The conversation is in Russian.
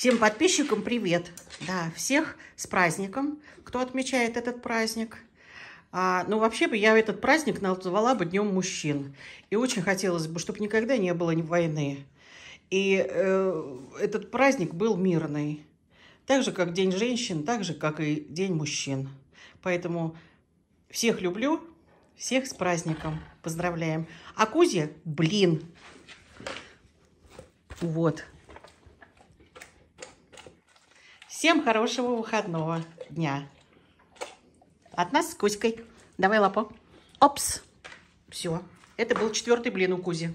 Всем подписчикам привет. Да, всех с праздником, кто отмечает этот праздник. А, ну, вообще бы я этот праздник назвала бы Днем мужчин. И очень хотелось бы, чтобы никогда не было ни войны. И э, этот праздник был мирный. Так же, как День женщин, так же, как и День мужчин. Поэтому всех люблю, всех с праздником. Поздравляем. А Кузя, блин. Вот. Всем хорошего выходного дня. От нас с Кузькой. Давай лапу. Опс. Все. Это был четвертый блин у Кузи.